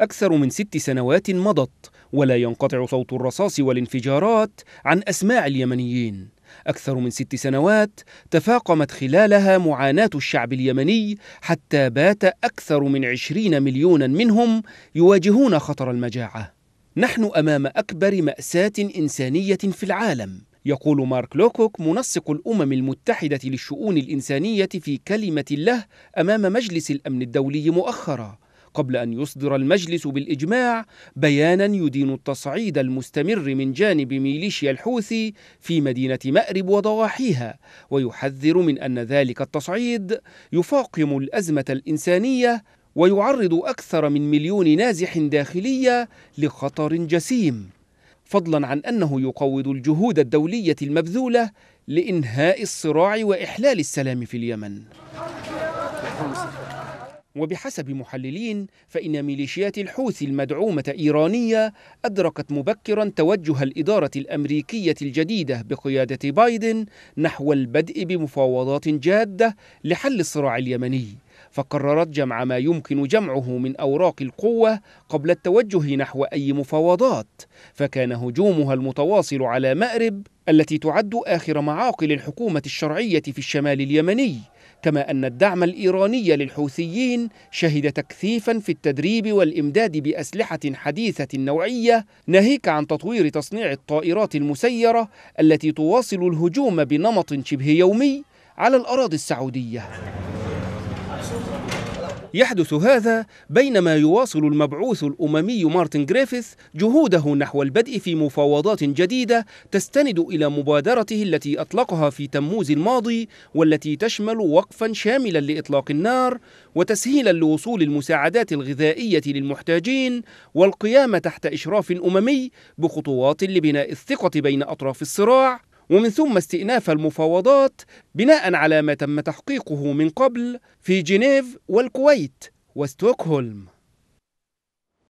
أكثر من ست سنوات مضت ولا ينقطع صوت الرصاص والانفجارات عن أسماع اليمنيين أكثر من ست سنوات تفاقمت خلالها معاناة الشعب اليمني حتى بات أكثر من عشرين مليونا منهم يواجهون خطر المجاعة نحن أمام أكبر مأساة إنسانية في العالم يقول مارك لوكوك منسق الأمم المتحدة للشؤون الإنسانية في كلمة له أمام مجلس الأمن الدولي مؤخراً قبل أن يصدر المجلس بالإجماع بيانا يدين التصعيد المستمر من جانب ميليشيا الحوثي في مدينة مأرب وضواحيها ويحذر من أن ذلك التصعيد يفاقم الأزمة الإنسانية ويعرض أكثر من مليون نازح داخلية لخطر جسيم فضلا عن أنه يقوض الجهود الدولية المبذولة لإنهاء الصراع وإحلال السلام في اليمن وبحسب محللين فإن ميليشيات الحوثي المدعومة إيرانية أدركت مبكرا توجه الإدارة الأمريكية الجديدة بقيادة بايدن نحو البدء بمفاوضات جادة لحل الصراع اليمني فقررت جمع ما يمكن جمعه من أوراق القوة قبل التوجه نحو أي مفاوضات فكان هجومها المتواصل على مأرب التي تعد آخر معاقل الحكومة الشرعية في الشمال اليمني كما أن الدعم الإيراني للحوثيين شهد تكثيفا في التدريب والإمداد بأسلحة حديثة نوعية ناهيك عن تطوير تصنيع الطائرات المسيرة التي تواصل الهجوم بنمط شبه يومي على الأراضي السعودية يحدث هذا بينما يواصل المبعوث الأممي مارتن جريفيث جهوده نحو البدء في مفاوضات جديدة تستند إلى مبادرته التي أطلقها في تموز الماضي والتي تشمل وقفا شاملا لإطلاق النار وتسهيلا لوصول المساعدات الغذائية للمحتاجين والقيام تحت إشراف أممي بخطوات لبناء الثقة بين أطراف الصراع ومن ثم استئناف المفاوضات بناء على ما تم تحقيقه من قبل في جنيف والكويت وستوكهولم